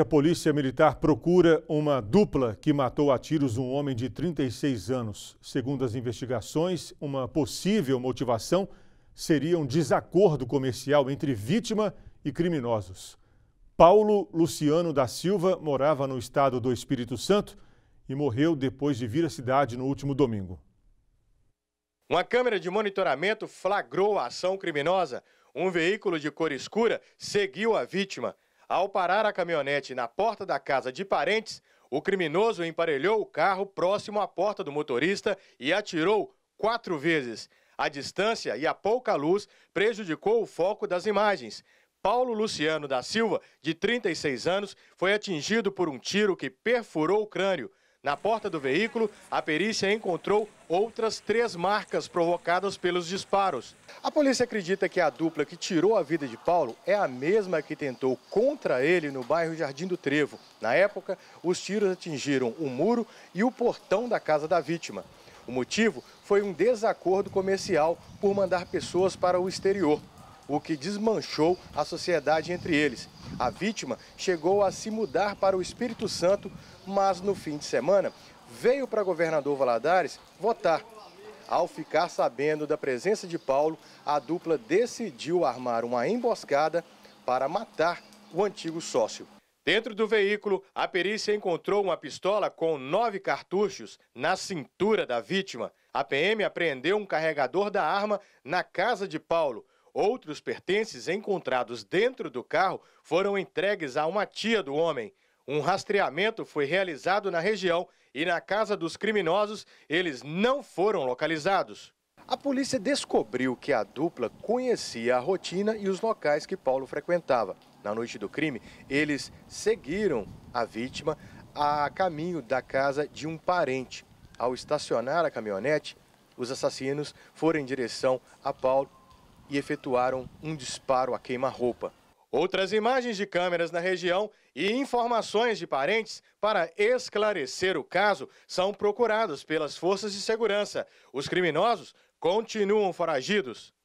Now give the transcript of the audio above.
A polícia militar procura uma dupla que matou a tiros um homem de 36 anos. Segundo as investigações, uma possível motivação seria um desacordo comercial entre vítima e criminosos. Paulo Luciano da Silva morava no estado do Espírito Santo e morreu depois de vir à cidade no último domingo. Uma câmera de monitoramento flagrou a ação criminosa. Um veículo de cor escura seguiu a vítima. Ao parar a caminhonete na porta da casa de parentes, o criminoso emparelhou o carro próximo à porta do motorista e atirou quatro vezes. A distância e a pouca luz prejudicou o foco das imagens. Paulo Luciano da Silva, de 36 anos, foi atingido por um tiro que perfurou o crânio. Na porta do veículo, a perícia encontrou outras três marcas provocadas pelos disparos. A polícia acredita que a dupla que tirou a vida de Paulo é a mesma que tentou contra ele no bairro Jardim do Trevo. Na época, os tiros atingiram o muro e o portão da casa da vítima. O motivo foi um desacordo comercial por mandar pessoas para o exterior o que desmanchou a sociedade entre eles. A vítima chegou a se mudar para o Espírito Santo, mas no fim de semana veio para governador Valadares votar. Ao ficar sabendo da presença de Paulo, a dupla decidiu armar uma emboscada para matar o antigo sócio. Dentro do veículo, a perícia encontrou uma pistola com nove cartuchos na cintura da vítima. A PM apreendeu um carregador da arma na casa de Paulo, Outros pertences encontrados dentro do carro foram entregues a uma tia do homem. Um rastreamento foi realizado na região e na casa dos criminosos eles não foram localizados. A polícia descobriu que a dupla conhecia a rotina e os locais que Paulo frequentava. Na noite do crime, eles seguiram a vítima a caminho da casa de um parente. Ao estacionar a caminhonete, os assassinos foram em direção a Paulo e efetuaram um disparo a queima-roupa. Outras imagens de câmeras na região e informações de parentes para esclarecer o caso são procurados pelas forças de segurança. Os criminosos continuam foragidos.